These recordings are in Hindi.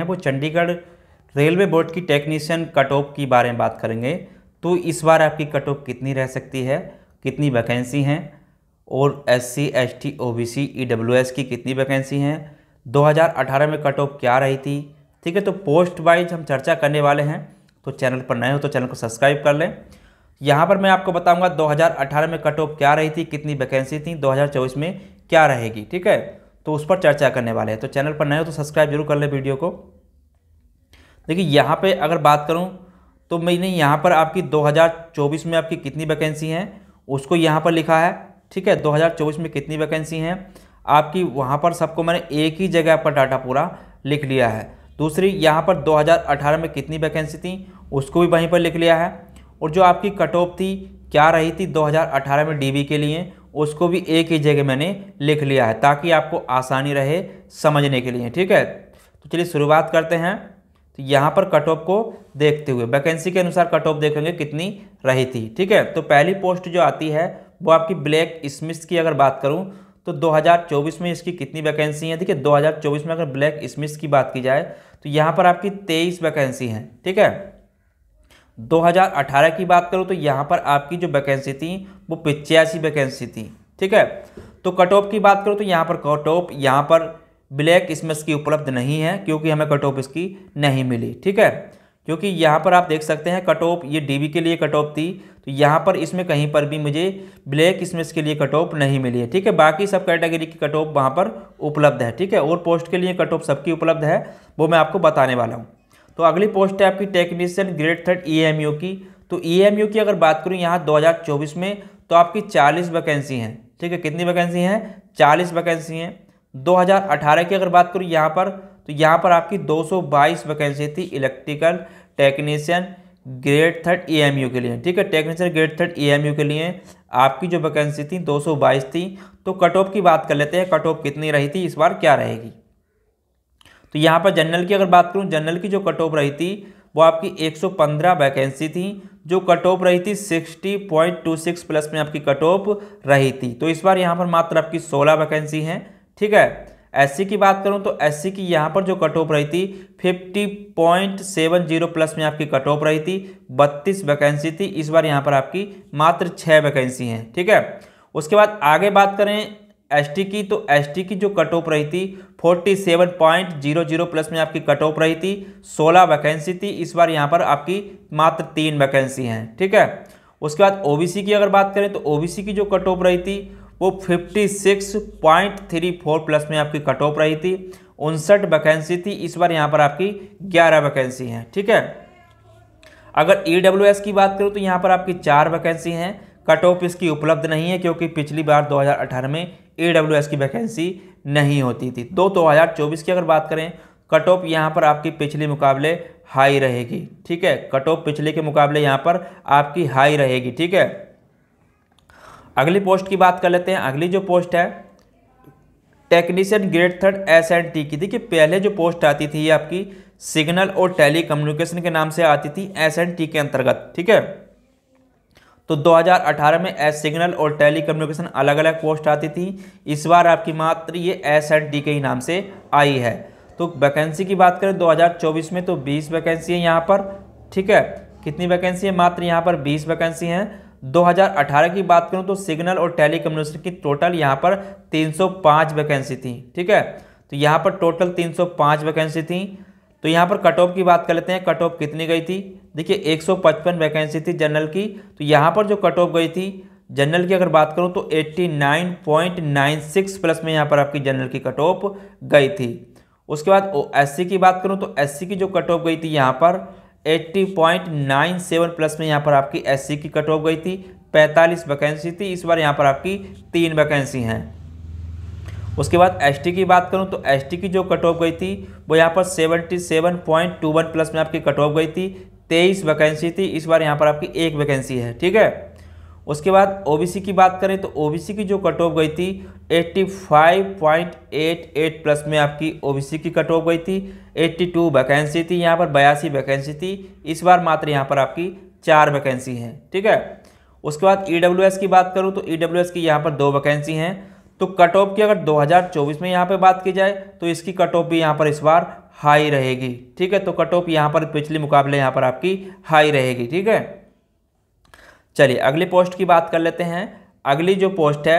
हैं वो चंडीगढ़ रेलवे बोर्ड की टेक्नीशियन कट ऑफ की बारे में बात करेंगे तो इस बार आपकी कट ऑफ कितनी रह सकती है कितनी वैकेंसी हैं और S C S T O B C E W S की कितनी वैकेंसी हैं 2018 में कट ऑफ क्या रही थी ठीक है तो पोस्ट वाइज हम चर्चा करने वाले हैं तो चैनल पर नए हो तो चैनल को सब्सक्राइब कर लें यहाँ पर मैं आपको बताऊंगा दो में कट ऑफ क्या रही थी कितनी वैकेंसी थी दो में क्या रहेगी ठीक है तो उस पर चर्चा करने वाले हैं तो चैनल पर नए हो तो सब्सक्राइब जरूर कर लें वीडियो को देखिए यहाँ पे अगर बात करूँ तो मैंने यहाँ पर आपकी 2024 में आपकी कितनी वैकेंसी हैं उसको यहाँ पर लिखा है ठीक है 2024 में कितनी वैकेंसी हैं आपकी वहाँ पर सबको मैंने एक ही जगह पर डाटा पूरा लिख लिया है दूसरी यहाँ पर दो में कितनी वैकेंसी थी उसको भी वहीं पर लिख लिया है और जो आपकी कट ऑफ थी क्या रही थी दो में डी के लिए उसको भी एक ही जगह मैंने लिख लिया है ताकि आपको आसानी रहे समझने के लिए ठीक है तो चलिए शुरुआत करते हैं तो यहाँ पर कट ऑफ को देखते हुए वैकेंसी के अनुसार कट ऑफ देखेंगे कितनी रही थी ठीक है तो पहली पोस्ट जो आती है वो आपकी ब्लैक स्मिथ की अगर बात करूँ तो 2024 में इसकी कितनी वैकेंसी है देखिए 2024 में अगर ब्लैक स्मिथ की बात की जाए तो यहाँ पर आपकी 23 वैकेंसी हैं ठीक है 2018 की बात करूँ तो यहाँ पर आपकी जो वैकेंसी थी वो पिचासी वैकेंसी थी ठीक है तो कट ऑफ की बात करूँ तो यहाँ पर कट ऑफ यहाँ पर ब्लैक इसमें इसकी उपलब्ध नहीं है क्योंकि हमें कट ऑफ इसकी नहीं मिली ठीक है क्योंकि यहाँ पर आप देख सकते हैं कट ऑफ ये डी के लिए कट ऑफ थी तो यहाँ पर इसमें कहीं पर भी मुझे ब्लैक इसमें इसके लिए कट ऑफ नहीं मिली है ठीक है बाकी सब कैटेगरी की कट ऑफ वहाँ पर उपलब्ध है ठीक है और पोस्ट के लिए कट ऑफ सबकी उपलब्ध है वो मैं आपको बताने वाला हूँ तो अगली पोस्ट है आपकी टेक्नीशियन ग्रेड थर्ड ई की तो ई e की अगर बात करूँ यहाँ दो में तो आपकी चालीस वैकेंसी हैं ठीक है कितनी वैकेंसी हैं चालीस वैकेंसी हैं 2018 की अगर बात करूँ यहाँ पर तो यहाँ पर आपकी 222 वैकेंसी थी electrical technician grade third E के लिए ठीक है टेक्नीशियन ग्रेड थर्ड ई के लिए आपकी जो वैकेंसी थी 222 थी तो कट ऑफ की बात कर लेते हैं कट ऑफ कितनी रही थी इस बार क्या रहेगी तो यहाँ पर जनरल की अगर बात करूँ जनरल की जो कट ऑफ रही थी वो आपकी 115 वैकेंसी थी जो कट ऑफ रही थी 60.26 प्लस में आपकी कट ऑफ रही थी तो इस बार यहाँ पर मात्र आपकी 16 वैकेंसी हैं ठीक है एससी की बात करूँ तो एससी की यहाँ पर जो कट ऑफ रही थी 50.70 प्लस में आपकी कट ऑफ रही थी 32 वैकेंसी थी इस बार यहाँ पर आपकी मात्र छः वैकेंसी हैं ठीक है उसके बाद आगे बात करें एसटी की तो एसटी की जो कट ऑफ रही थी forty seven point zero zero plus में आपकी कट ऑफ रही थी सोलह वैकेंसी थी इस बार यहाँ पर आपकी मात्र तीन वैकेंसी हैं ठीक है उसके बाद ओबीसी की अगर बात करें तो ओबीसी की जो कट ऑफ रही थी वो fifty six point three four plus में आपकी कट ऑफ रही थी उनसठ वैकेंसी थी इस बार यहाँ पर आपकी ग्यारह वैकेंसी हैं ठीक है अगर ई e की बात करूँ तो यहाँ पर आपकी चार वैकेंसी हैं कट ऑफ इसकी उपलब्ध नहीं है क्योंकि पिछली बार 2018 में ए की वैकेंसी नहीं होती थी तो 2024 की अगर बात करें कट ऑफ यहाँ पर आपकी पिछले मुकाबले हाई रहेगी ठीक है कट ऑफ पिछले के मुकाबले यहाँ पर आपकी हाई रहेगी ठीक है अगली पोस्ट की बात कर लेते हैं अगली जो पोस्ट है technician grade third S and T की देखिए पहले जो पोस्ट आती थी ये आपकी सिग्नल और टेली कम्युनिकेशन के नाम से आती थी एस एंड टी के अंतर्गत ठीक है तो 2018 में एस सिग्नल और टेलीकम्युनिकेशन अलग अलग पोस्ट आती थी इस बार आपकी मात्र ये एस एंड डी के ही नाम से आई है तो वैकेंसी की बात करें 2024 में तो 20 वैकेंसी है यहाँ पर ठीक है कितनी वैकेंसी है मात्र यहाँ पर 20 वैकेंसी हैं 2018 की बात करूँ तो सिग्नल और कम्युनिकेशन की टोटल यहाँ पर तीन वैकेंसी थी ठीक है तो यहाँ पर टोटल तीन वैकेंसी थी तो यहाँ पर कट ऑफ की बात कर लेते हैं कट ऑफ कितनी गई थी देखिए 155 वैकेंसी थी जनरल की तो यहाँ पर जो कट ऑफ गई थी जनरल की अगर बात करूँ तो 89.96 प्लस में यहाँ पर आपकी जनरल की कट ऑफ गई थी उसके बाद एस की बात करूँ तो एस की जो कट ऑफ गई थी यहाँ पर 80.97 प्लस में यहाँ पर आपकी एस की कट ऑफ गई थी 45 वैकेंसी थी इस बार यहाँ पर आपकी तीन वैकेंसी हैं उसके बाद टी की बात करूँ तो टी की जो कट ऑफ गई थी वो यहाँ पर 77.21 प्लस में आपकी कट ऑफ गई थी तेईस वैकेंसी थी इस बार यहाँ पर आपकी एक वैकेंसी है ठीक है उसके बाद ओबीसी की बात करें तो ओबीसी की जो कट ऑफ गई थी 85.88 प्लस में आपकी ओबीसी की कट ऑफ गई थी 82 वैकेंसी थी यहाँ पर बयासी वैकेंसी थी इस बार मात्र यहाँ पर आपकी चार वैकेंसी हैं ठीक है उसके बाद ई e की बात करूँ तो ई e की यहाँ पर दो वैकेंसी हैं तो कट ऑफ की अगर 2024 में यहाँ पे बात की जाए तो इसकी कट ऑफ भी यहाँ पर इस बार हाई रहेगी ठीक है तो कट ऑफ यहाँ पर पिछले मुकाबले यहाँ पर आपकी हाई रहेगी ठीक है चलिए अगली पोस्ट की बात कर लेते हैं अगली जो पोस्ट है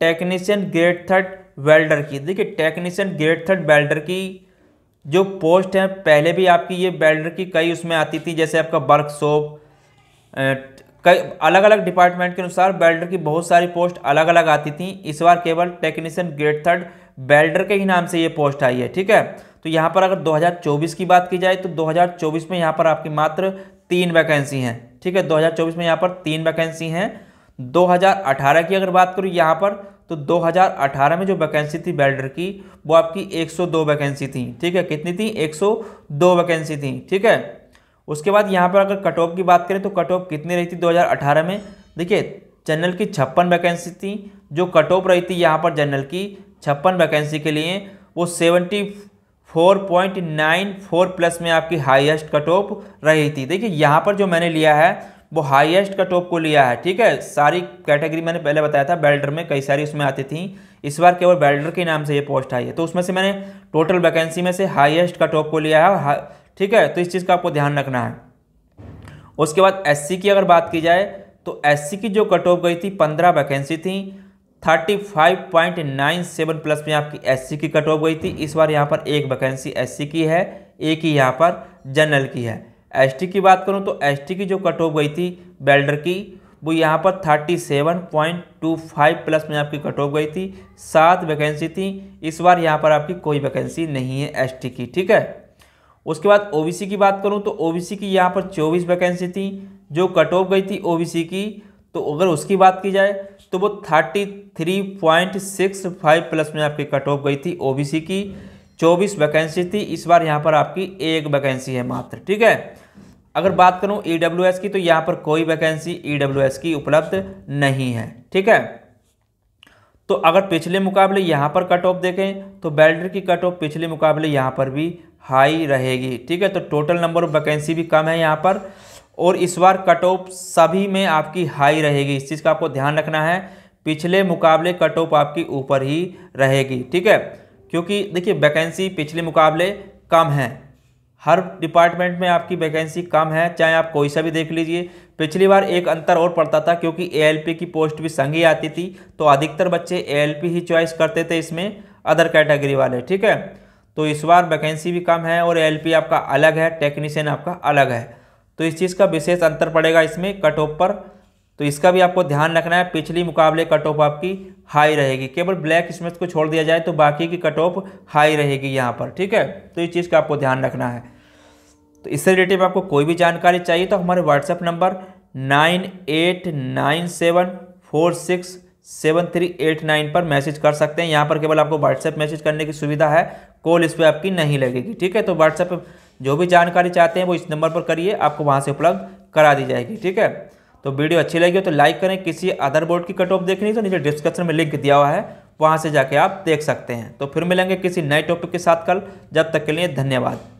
टेक्नीशियन ग्रेड थर्ड वेल्डर की देखिए टेक्नीशियन ग्रेड थर्ड वेल्डर की जो पोस्ट है पहले भी आपकी ये वेल्डर की कई उसमें आती थी जैसे आपका वर्कशॉप कई अलग अलग डिपार्टमेंट के अनुसार बेल्डर की बहुत सारी पोस्ट अलग अलग आती थी इस बार केवल टेक्नीशियन ग्रेड थर्ड बेल्डर के ही नाम से ये पोस्ट आई है ठीक है तो यहाँ पर अगर 2024 की बात की जाए तो 2024 में यहाँ पर आपकी मात्र तीन वैकेंसी हैं ठीक है 2024 में यहाँ पर तीन वैकेंसी हैं 2018 की अगर बात करूँ यहाँ पर तो 2018 में जो वैकेंसी थी बेल्डर की वो आपकी 102 वैकेंसी थी ठीक है कितनी थी 102 वैकेंसी थी ठीक है उसके बाद यहाँ पर अगर कट ऑफ की बात करें तो कट ऑफ कितनी रही थी दो में देखिए जनरल की छप्पन वैकेंसी थी जो कट ऑफ रही थी यहाँ पर जनरल की छप्पन वैकेंसी के लिए वो seventy four point nine four plus में आपकी हाईएस्ट कट ऑफ रही थी देखिए यहाँ पर जो मैंने लिया है वो हाईएस्ट कट ऑफ को लिया है ठीक है सारी कैटेगरी मैंने पहले बताया था बेल्डर में कई सारी उसमें आती थी इस बार केवल बेल्डर के नाम से ये पोस्ट आई है तो उसमें से मैंने टोटल वैकेंसी में से हाइएस्ट कट ऑफ को लिया है ठीक है तो इस चीज़ का आपको ध्यान रखना है उसके बाद एस की अगर बात की जाए तो एस की जो कट ऑफ गई थी पंद्रह वैकेंसी थी thirty five point nine seven plus में आपकी एससी की कट ऑफ गई थी इस बार यहाँ पर एक वैकेंसी एससी की है एक ही यहाँ पर जनरल की है एसटी की बात करूँ तो एसटी की जो कट ऑफ गई थी बेल्डर की वो यहाँ पर thirty seven point two five plus में आपकी कट ऑफ गई थी सात वैकेंसी थी इस बार यहाँ पर आपकी कोई वैकेंसी नहीं है एस की ठीक है उसके बाद ओ की बात करूँ तो ओ की यहाँ पर चौबीस वैकेंसी थी जो कट ऑफ गई थी ओ की तो अगर उसकी बात की जाए तो वो thirty three point six five plus में आपकी कट ऑफ गई थी ओबीसी की चौबीस वैकेंसी थी इस बार यहाँ पर आपकी एक वैकेंसी है मात्र ठीक है अगर बात करूँ ई e की तो यहाँ पर कोई वैकेंसी ई e की उपलब्ध नहीं है ठीक है तो अगर पिछले मुकाबले यहाँ पर कट ऑफ देखें तो बेल्डर की कट ऑफ पिछले मुकाबले यहाँ पर भी हाई रहेगी ठीक है तो टोटल नंबर ऑफ वैकेंसी भी कम है यहाँ पर और इस बार कट ऑफ सभी में आपकी हाई रहेगी इस चीज़ का आपको ध्यान रखना है पिछले मुकाबले कट ऑफ आपकी ऊपर ही रहेगी ठीक है क्योंकि देखिए वैकेंसी पिछले मुकाबले कम है हर डिपार्टमेंट में आपकी वैकेंसी कम है चाहे आप कोई सा भी देख लीजिए पिछली बार एक अंतर और पड़ता था क्योंकि ए की पोस्ट भी संग ही आती थी तो अधिकतर बच्चे ए ही चॉइस करते थे इसमें अदर कैटेगरी वाले ठीक है तो इस बार वैकेंसी भी कम है और एएलपी आपका अलग है टेक्नीशियन आपका अलग है तो इस चीज़ का विशेष अंतर पड़ेगा इसमें कट ऑफ पर तो इसका भी आपको ध्यान रखना है पिछली मुकाबले कट ऑफ आपकी हाई रहेगी केवल ब्लैक स्मिथ को छोड़ दिया जाए तो बाकी की कट ऑफ हाई रहेगी यहाँ पर ठीक है तो इस चीज़ का आपको ध्यान रखना है तो इससे रिलेटेड आपको कोई भी जानकारी चाहिए तो हमारे WhatsApp number nine eight nine seven four six seven three eight nine पर मैसेज कर सकते हैं यहाँ पर केवल आपको व्हाट्सएप मैसेज करने की सुविधा है कॉल इस पर आपकी नहीं लगेगी ठीक है तो व्हाट्सएप जो भी जानकारी चाहते हैं वो इस नंबर पर करिए आपको वहाँ से उपलब्ध करा दी जाएगी ठीक है तो वीडियो अच्छी लगी हो तो लाइक करें किसी अदर बोर्ड की कट ऑफ देखनी तो नीचे डिस्क्रिप्शन में लिंक दिया हुआ है वहाँ से जाके आप देख सकते हैं तो फिर मिलेंगे किसी नए टॉपिक के साथ कल जब तक के लिए धन्यवाद